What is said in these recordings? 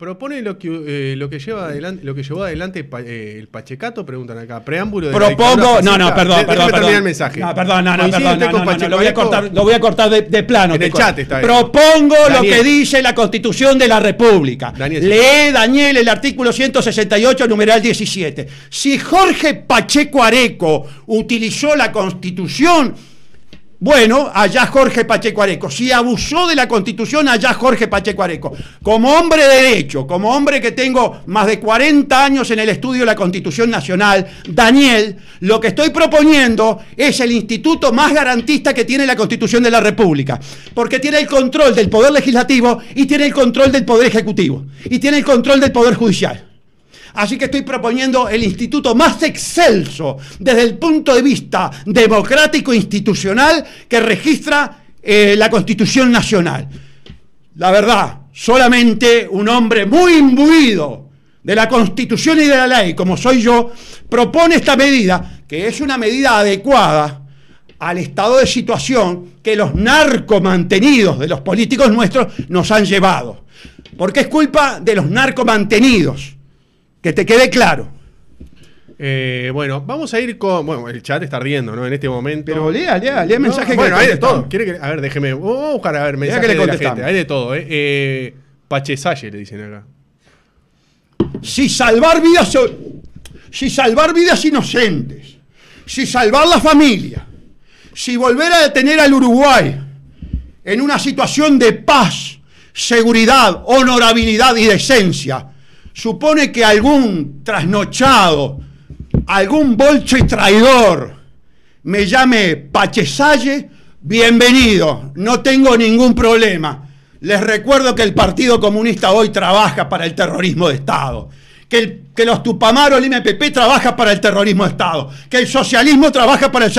Propone lo que, eh, lo que lleva adelante, lo que llevó adelante eh, el Pachecato, preguntan acá. Preámbulo de Propongo. no, no, perdón, perdón. perdón. el mensaje. No, perdón, no, no, perdón. lo voy a cortar, de, plano. chat Propongo lo que dice la Constitución de la República. Lee, Daniel, el artículo 168, numeral 17. Si Jorge Pacheco Areco utilizó la Constitución bueno, allá Jorge Pacheco Areco. Si abusó de la constitución, allá Jorge Pacheco Areco. Como hombre de derecho, como hombre que tengo más de 40 años en el estudio de la constitución nacional, Daniel, lo que estoy proponiendo es el instituto más garantista que tiene la constitución de la República. Porque tiene el control del poder legislativo y tiene el control del poder ejecutivo y tiene el control del poder judicial. Así que estoy proponiendo el instituto más excelso desde el punto de vista democrático e institucional que registra eh, la Constitución Nacional. La verdad, solamente un hombre muy imbuido de la Constitución y de la ley, como soy yo, propone esta medida, que es una medida adecuada al estado de situación que los narcomantenidos de los políticos nuestros nos han llevado. Porque es culpa de los narcomantenidos que te quede claro. Eh, bueno, vamos a ir con. Bueno, el chat está riendo, ¿no? En este momento. Pero lea, lea, lea no, mensaje Bueno, que hay de todo. a ver, déjeme. Vamos a buscar, a ver, mensaje que de gente. Hay de todo, ¿eh? eh Pachesalle le dicen acá. Si salvar vidas. Si salvar vidas inocentes. Si salvar la familia. Si volver a detener al Uruguay en una situación de paz, seguridad, honorabilidad y decencia supone que algún trasnochado, algún bolche traidor, me llame Pachesalle, bienvenido, no tengo ningún problema. Les recuerdo que el Partido Comunista hoy trabaja para el terrorismo de Estado. Que, que los Tupamaros, el MPP, trabaja para el terrorismo de Estado. Que el socialismo trabaja para el,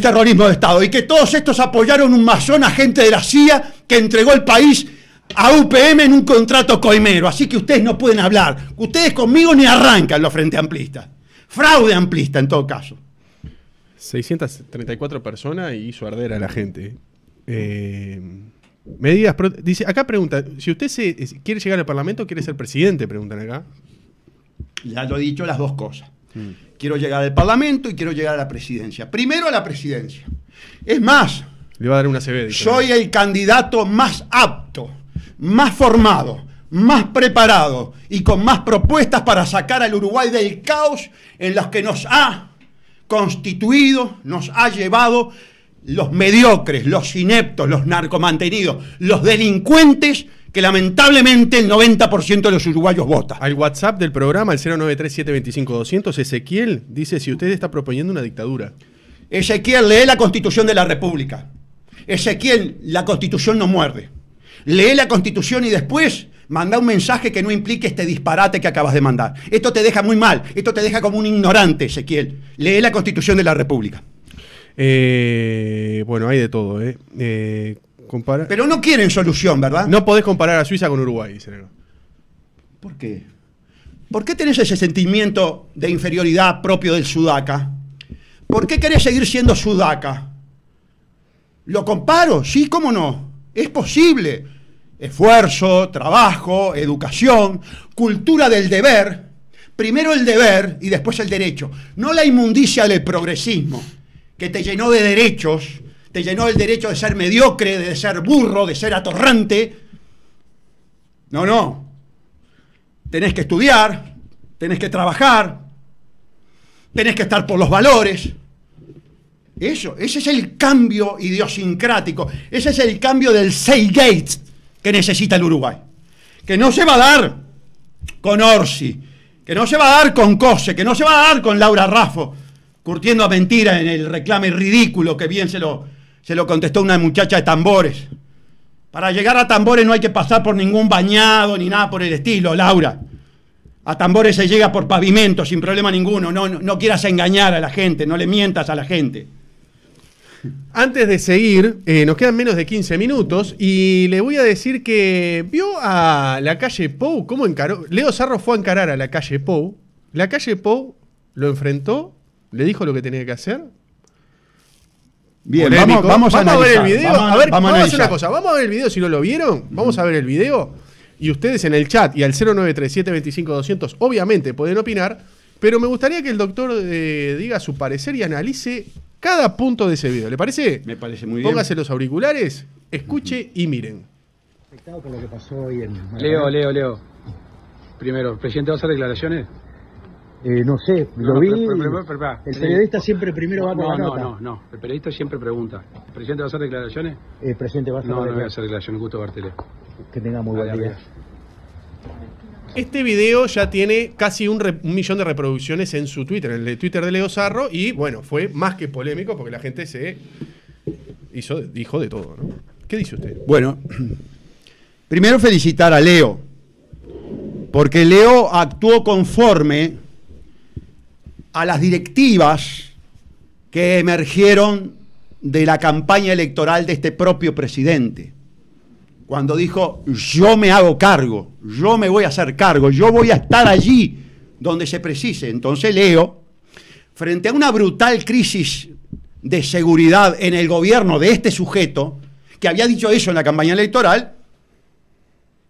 terrorismo de Estado. Y que todos estos apoyaron un masón agente de la CIA que entregó el país a UPM en un contrato coimero, así que ustedes no pueden hablar. Ustedes conmigo ni arrancan los frente amplistas. Fraude amplista en todo caso. 634 personas y hizo arder a la gente. Eh, medidas. Dice, acá pregunta, si usted quiere llegar al Parlamento, quiere ser presidente, preguntan acá. Ya lo he dicho las dos cosas. Quiero llegar al Parlamento y quiero llegar a la presidencia. Primero a la presidencia. Es más, le va a dar una CV. Soy el candidato más apto más formado, más preparado y con más propuestas para sacar al Uruguay del caos en los que nos ha constituido, nos ha llevado los mediocres, los ineptos, los narcomantenidos, los delincuentes que lamentablemente el 90% de los uruguayos vota. Al WhatsApp del programa, el 093725200, Ezequiel dice si usted está proponiendo una dictadura. Ezequiel, lee la Constitución de la República. Ezequiel, la Constitución no muerde. Lee la constitución y después manda un mensaje que no implique este disparate que acabas de mandar. Esto te deja muy mal, esto te deja como un ignorante, Ezequiel. Lee la constitución de la República. Eh, bueno, hay de todo, ¿eh? eh Pero no quieren solución, ¿verdad? No podés comparar a Suiza con Uruguay, dice. ¿Por qué? ¿Por qué tenés ese sentimiento de inferioridad propio del sudaca? ¿Por qué querés seguir siendo sudaca? ¿Lo comparo? Sí, cómo no. Es posible esfuerzo, trabajo, educación, cultura del deber, primero el deber y después el derecho, no la inmundicia del progresismo, que te llenó de derechos, te llenó el derecho de ser mediocre, de ser burro, de ser atorrante. No, no. Tenés que estudiar, tenés que trabajar, tenés que estar por los valores. Eso, ese es el cambio idiosincrático, ese es el cambio del Seigate que necesita el Uruguay. Que no se va a dar con Orsi, que no se va a dar con Cose, que no se va a dar con Laura Raffo, curtiendo a mentira en el reclame ridículo que bien se lo, se lo contestó una muchacha de tambores. Para llegar a tambores no hay que pasar por ningún bañado ni nada por el estilo, Laura. A tambores se llega por pavimento sin problema ninguno. no, no quieras engañar a la gente, no le mientas a la gente. Antes de seguir, eh, nos quedan menos de 15 minutos y le voy a decir que vio a la calle Pou, ¿cómo encaró? Leo Sarro fue a encarar a la calle Pou. La calle Pou lo enfrentó, le dijo lo que tenía que hacer. Bien, vamos, vamos, a, ver el video. Vamos, a ver, una cosa. Vamos a ver el video si no lo vieron. Vamos a ver el video. Y ustedes en el chat y al 0937-25200, obviamente pueden opinar. Pero me gustaría que el doctor eh, diga su parecer y analice cada punto de ese video. ¿Le parece? Me parece muy bien. Póngase los auriculares, escuche y miren. Leo, Leo, Leo. Primero, ¿presidente va a hacer declaraciones? Eh, no sé, lo vi. el periodista eh, siempre primero va a preguntar no, no, no, el periodista siempre pregunta. ¿El presidente va a hacer declaraciones? El presidente va a hacer No, no voy a hacer declaraciones, gusto Bartele. Que tenga muy buen día. Este video ya tiene casi un, millón de reproducciones en su Twitter, en el Twitter de Leo Sarro, y bueno, fue más que polémico porque la gente se hizo, dijo de todo, ¿no? ¿Qué dice usted? Bueno, primero felicitar a Leo, porque Leo actuó conforme a las directivas que emergieron de la campaña electoral de este propio presidente cuando dijo, yo me hago cargo, yo me voy a hacer cargo, yo voy a estar allí donde se precise. Entonces leo, frente a una brutal crisis de seguridad en el gobierno de este sujeto, que había dicho eso en la campaña electoral,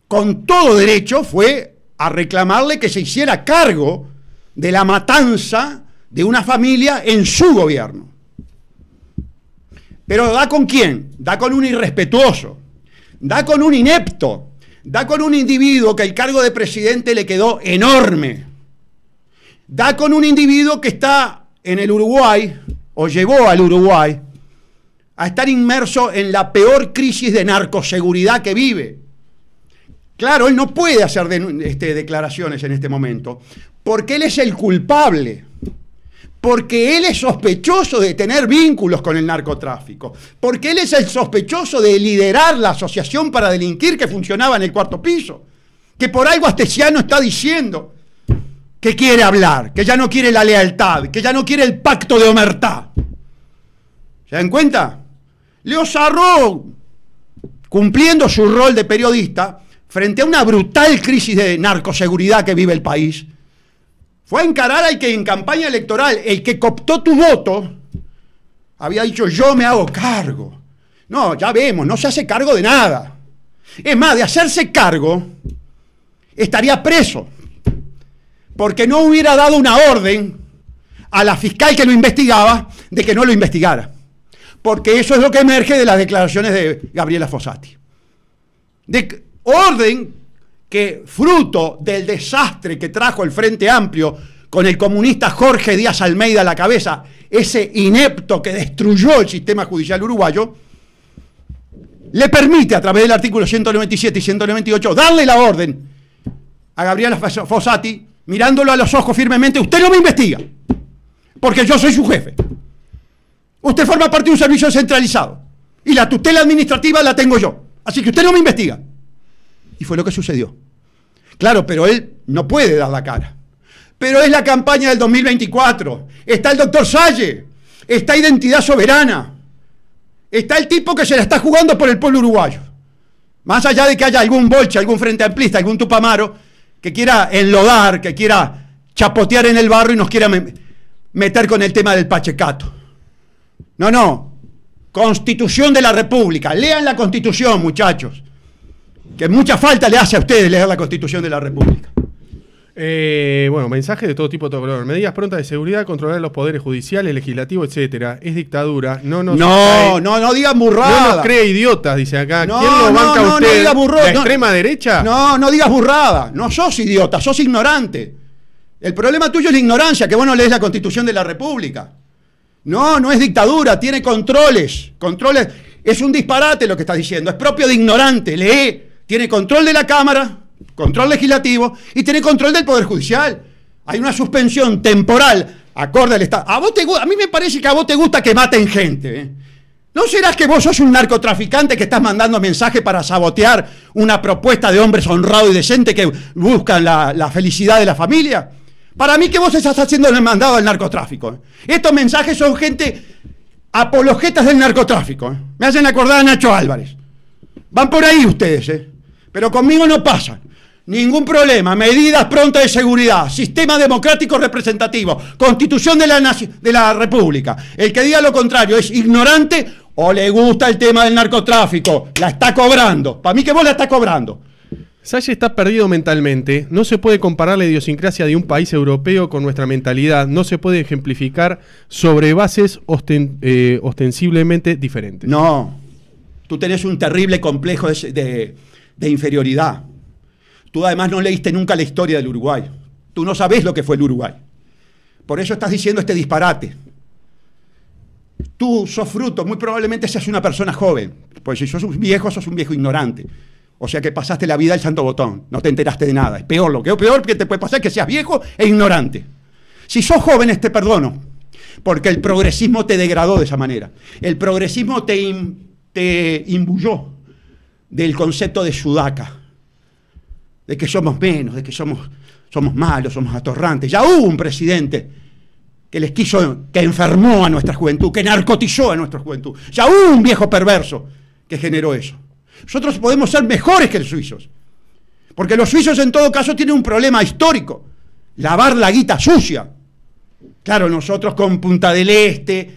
con todo derecho fue a reclamarle que se hiciera cargo de la matanza de una familia en su gobierno. Pero da con quién? Da con un irrespetuoso da con un inepto, da con un individuo que el cargo de presidente le quedó enorme, da con un individuo que está en el Uruguay, o llevó al Uruguay, a estar inmerso en la peor crisis de narcoseguridad que vive. Claro, él no puede hacer este, declaraciones en este momento, porque él es el culpable porque él es sospechoso de tener vínculos con el narcotráfico, porque él es el sospechoso de liderar la asociación para delinquir que funcionaba en el cuarto piso, que por algo Astesiano está diciendo que quiere hablar, que ya no quiere la lealtad, que ya no quiere el pacto de omertá. ¿Se dan cuenta? Leo Sarro, cumpliendo su rol de periodista, frente a una brutal crisis de narcoseguridad que vive el país, fue a encarar al que en campaña electoral, el que coptó tu voto, había dicho yo me hago cargo. No, ya vemos, no se hace cargo de nada. Es más, de hacerse cargo, estaría preso, porque no hubiera dado una orden a la fiscal que lo investigaba de que no lo investigara. Porque eso es lo que emerge de las declaraciones de Gabriela Fossati. De orden que fruto del desastre que trajo el Frente Amplio con el comunista Jorge Díaz Almeida a la cabeza, ese inepto que destruyó el sistema judicial uruguayo, le permite a través del artículo 197 y 198 darle la orden a Gabriela Fossati, mirándolo a los ojos firmemente, usted no me investiga, porque yo soy su jefe. Usted forma parte de un servicio centralizado y la tutela administrativa la tengo yo, así que usted no me investiga. Y fue lo que sucedió. Claro, pero él no puede dar la cara. Pero es la campaña del 2024. Está el doctor Salle. Está Identidad Soberana. Está el tipo que se la está jugando por el pueblo uruguayo. Más allá de que haya algún bolche, algún frente amplista, algún tupamaro que quiera enlodar, que quiera chapotear en el barro y nos quiera meter con el tema del pachecato. No, no. Constitución de la República. Lean la Constitución, muchachos que mucha falta le hace a ustedes leer la Constitución de la República. Eh, bueno, mensaje de todo tipo, todo color. Medidas prontas de seguridad, controlar los poderes judiciales, legislativos, etcétera. Es dictadura. No No, no, no burrada. No nos cree idiotas, dice acá. No, ¿Quién no, usted? No, diga burrada. ¿La extrema derecha? No, no digas burrada. No sos idiota, sos ignorante. El problema tuyo es la ignorancia, que vos no lees la Constitución de la República. No, no es dictadura, tiene controles. Controles. Es un disparate lo que estás diciendo. Es propio de ignorante. Lee tiene control de la Cámara, control legislativo y tiene control del Poder Judicial. Hay una suspensión temporal acorde al Estado. A, a mí me parece que a vos te gusta que maten gente. ¿eh? ¿No serás que vos sos un narcotraficante que estás mandando mensajes para sabotear una propuesta de hombres honrados y decentes que buscan la, felicidad de la familia? Para mí que vos estás haciendo el mandado del narcotráfico. ¿eh? Estos mensajes son gente apologetas del narcotráfico. ¿eh? Me hacen acordar a Nacho Álvarez. Van por ahí ustedes, ¿eh? Pero conmigo no pasa. Ningún problema. Medidas prontas de seguridad. Sistema democrático representativo. Constitución de la, de la República. El que diga lo contrario es ignorante o le gusta el tema del narcotráfico. La está cobrando. Para mí que vos la estás cobrando. Salle está perdido mentalmente. No se puede comparar la idiosincrasia de un país europeo con nuestra mentalidad. No se puede ejemplificar sobre bases eh, ostensiblemente diferentes. No. Tú tenés un terrible complejo de de inferioridad. Tú además no leíste nunca la historia del Uruguay. Tú no sabes lo que fue el Uruguay. Por eso estás diciendo este disparate. Tú sos fruto, muy probablemente seas una persona joven. Pues si sos un viejo, sos un viejo ignorante. O sea que pasaste la vida al santo botón, no te enteraste de nada. Es peor, lo que es peor que te puede pasar que seas viejo e ignorante. Si sos joven te este, perdono, porque el progresismo te degradó de esa manera. El progresismo te, te imbuyó del concepto de sudaca, de que somos menos, de que somos, somos malos, somos atorrantes. Ya hubo un presidente que les quiso, que enfermó a nuestra juventud, que narcotizó a nuestra juventud. Ya hubo un viejo perverso que generó eso. Nosotros podemos ser mejores que los suizos, porque los suizos en todo caso tienen un problema histórico, lavar la guita sucia. Claro, nosotros con Punta del Este,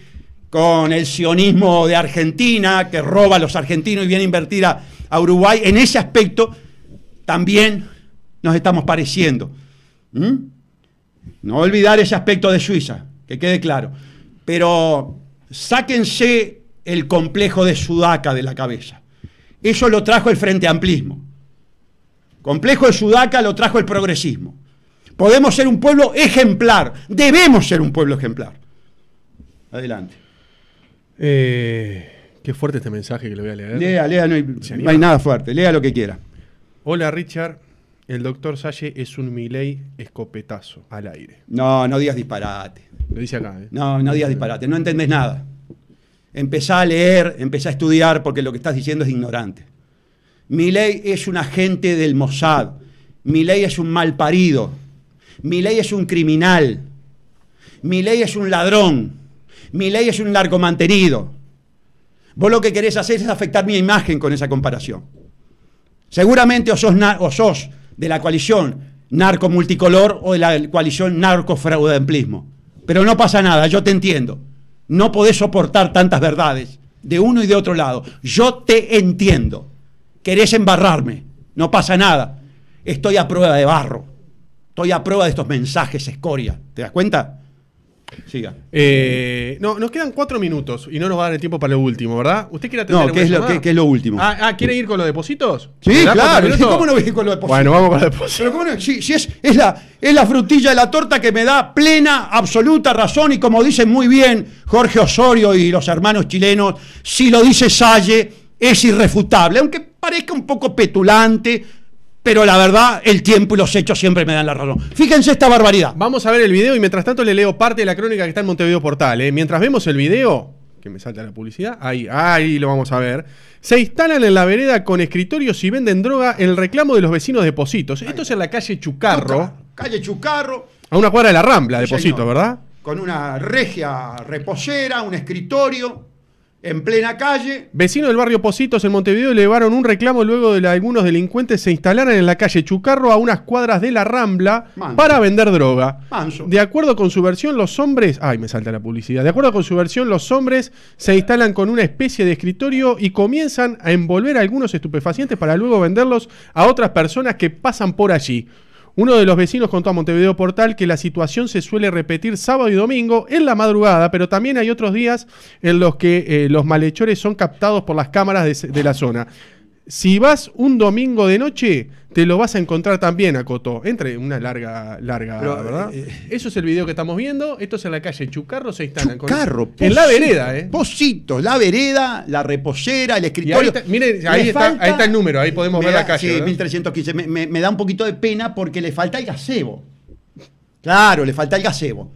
con el sionismo de Argentina, que roba a los argentinos y viene invertida a Uruguay, en ese aspecto también nos estamos pareciendo. ¿Mm? No olvidar ese aspecto de Suiza, que quede claro. Pero sáquense el complejo de Sudaca de la cabeza. Eso lo trajo el Frente Amplismo. Complejo de Sudaca lo trajo el progresismo. Podemos ser un pueblo ejemplar, debemos ser un pueblo ejemplar. Adelante. Eh, Qué fuerte este mensaje que le voy a leer. Lea, lea, no hay, nada fuerte. Lea lo que quiera. Hola, Richard. El doctor Salle es un Miley escopetazo al aire. No, no digas disparate. Lo dice acá. ¿eh? No, no digas disparate. No entendés nada. Empezá a leer, empezá a estudiar porque lo que estás diciendo es ignorante. Miley es un agente del Mossad. Miley es un mal malparido. Miley es un criminal. Miley es un ladrón. Miley es un mantenido Vos lo que querés hacer es afectar mi imagen con esa comparación. Seguramente o sos, de la coalición narco multicolor o de la coalición narco Pero no pasa nada, yo te entiendo. No podés soportar tantas verdades de uno y de otro lado. Yo te entiendo. Querés embarrarme, no pasa nada. Estoy a prueba de barro. Estoy a prueba de estos mensajes escoria. ¿Te das cuenta? Siga. Eh, no, nos quedan cuatro minutos y no nos va a dar el tiempo para lo último, ¿verdad? ¿Usted quiere atender No, ¿qué lo, qué, es lo último? Ah, ah, ¿quiere ir con los depósitos? Sí, claro. ¿Cómo no voy con los depósitos? Bueno, vamos con los depósitos. Pero es, la, es la frutilla de la torta que me da plena, absoluta razón y como dicen muy bien Jorge Osorio y los hermanos chilenos, si lo dice Salle es irrefutable, aunque parezca un poco petulante pero la verdad, el tiempo y los hechos siempre me dan la razón. Fíjense esta barbaridad. Vamos a ver el video y mientras tanto le leo parte de la crónica que está en Montevideo Portal. ¿eh? Mientras vemos el video, que me salta la publicidad, ahí, ahí lo vamos a ver. Se instalan en la vereda con escritorios y venden droga en el reclamo de los vecinos de Positos. Esto es en la calle Chucarro. calle Chucarro. A una cuadra de la Rambla de ¿verdad? Con una regia reposera, un escritorio en plena calle. Vecinos del barrio Positos en Montevideo elevaron un reclamo luego de que algunos delincuentes se instalaran en la calle Chucarro a unas cuadras de la Rambla para vender droga. De acuerdo con su versión, los hombres. Ay, me salta la publicidad. De acuerdo con su versión, los hombres se instalan con una especie de escritorio y comienzan a envolver algunos estupefacientes para luego venderlos a otras personas que pasan por allí. Uno de los vecinos contó a Montevideo Portal que la situación se suele repetir sábado y domingo en la madrugada, pero también hay otros días en los que eh, los malhechores son captados por las cámaras de la zona. Si vas un domingo de noche, te lo vas a encontrar también a coto Entre una larga, larga, ¿verdad? Eh, eh, Eso es el video que estamos viendo. Esto es en la calle Chucarro, se instalan. Chucarro, en la vereda, ¿eh? Positos, la vereda, la repollera, el escritorio. ahí está, miren, ahí está, el número, ahí podemos ver la calle. Sí, 1315. Me, da un poquito de pena porque le falta el gazebo. Claro, le falta el gazebo.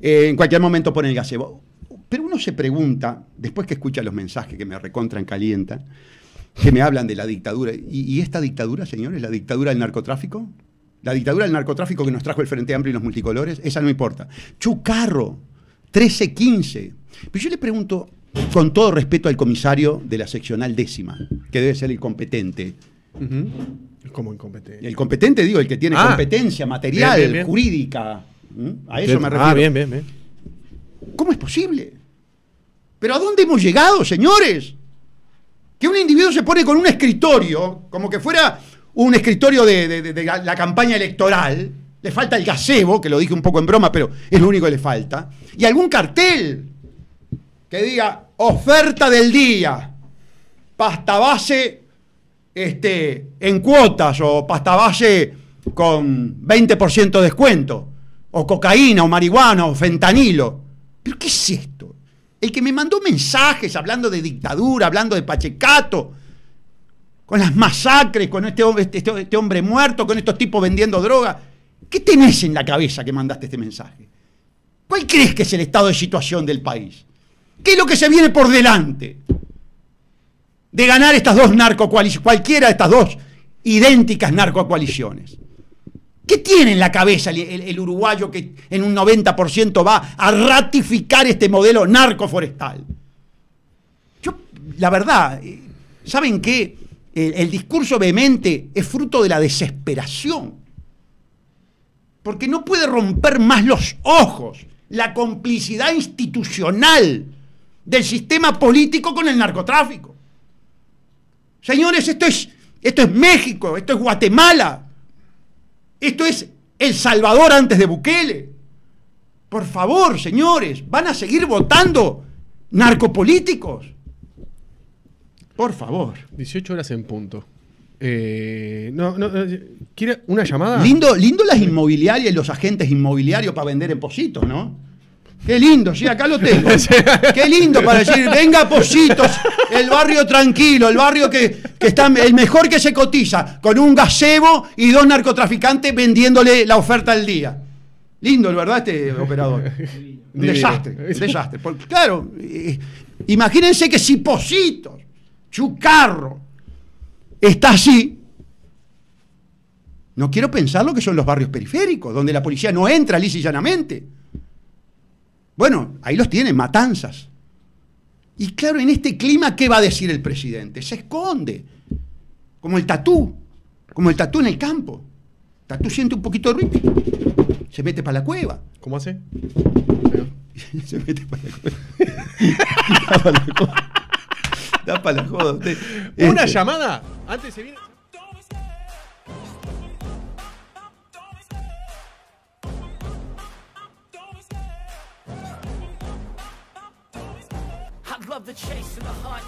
Eh, en cualquier momento pone el gazebo. Pero uno se pregunta, después que escucha los mensajes que me recontran, calienta, que me hablan de la dictadura. ¿Y, esta dictadura, señores? ¿La dictadura del narcotráfico? ¿La dictadura del narcotráfico que nos trajo el Frente Amplio y los multicolores? Esa no importa. Chucarro, 13 Pero yo le pregunto, con todo respeto al comisario de la seccional décima, que debe ser el competente. ¿Cómo incompetente? El competente, digo, el que tiene ah. competencia material, jurídica. ¿Mm? A eso me ah, refiero. Ah, bien, bien, bien. ¿Cómo es posible? ¿Pero a dónde hemos llegado, señores? que un individuo se pone con un escritorio, como que fuera un escritorio de, la, campaña electoral, le falta el gazebo, que lo dije un poco en broma, pero es lo único que le falta, y algún cartel que diga oferta del día, pasta base este, en cuotas o pasta base con 20% de descuento, o cocaína, o marihuana, o fentanilo. ¿Pero qué es esto? el que me mandó mensajes hablando de dictadura, hablando de Pachecato, con las masacres, con este, este, este, este, hombre muerto, con estos tipos vendiendo droga. ¿Qué tenés en la cabeza que mandaste este mensaje? ¿Cuál crees que es el estado de situación del país? ¿Qué es lo que se viene por delante? De ganar estas dos narcocoaliciones, cualquiera de estas dos idénticas narcocoaliciones. ¿Qué tiene en la cabeza el, uruguayo que en un 90% va a ratificar este modelo narcoforestal? Yo, la verdad, eh, ¿saben qué? El, discurso vehemente es fruto de la desesperación. Porque no puede romper más los ojos la complicidad institucional del sistema político con el narcotráfico. Señores, esto es, esto es México, esto es Guatemala, esto es El Salvador antes de Bukele. Por favor, señores, van a seguir votando narcopolíticos. Por favor. 18 horas en punto. Eh, no, eh, ¿Quiere una llamada? Lindo, lindo las inmobiliarias y los agentes inmobiliarios para vender en Positos, ¿no? Qué lindo, sí, acá lo tengo. Qué lindo para decir, venga Positos, el barrio tranquilo, el barrio que, está el mejor que se cotiza, con un gazebo y dos narcotraficantes vendiéndole la oferta al día. Lindo, ¿verdad? Este operador. Un desastre, un desastre. claro, imagínense que si Positos, Chucarro, está así, no quiero pensar lo que son los barrios periféricos, donde la policía no entra lisa y llanamente bueno, ahí los tienen, matanzas. Y claro, en este clima, ¿qué va a decir el presidente? Se esconde, como el tatú, como el tatú en el campo. Tatú siente un poquito de ruido, se mete para la cueva. ¿Cómo hace? se mete para la cueva. da para la joda. Una este. llamada, antes se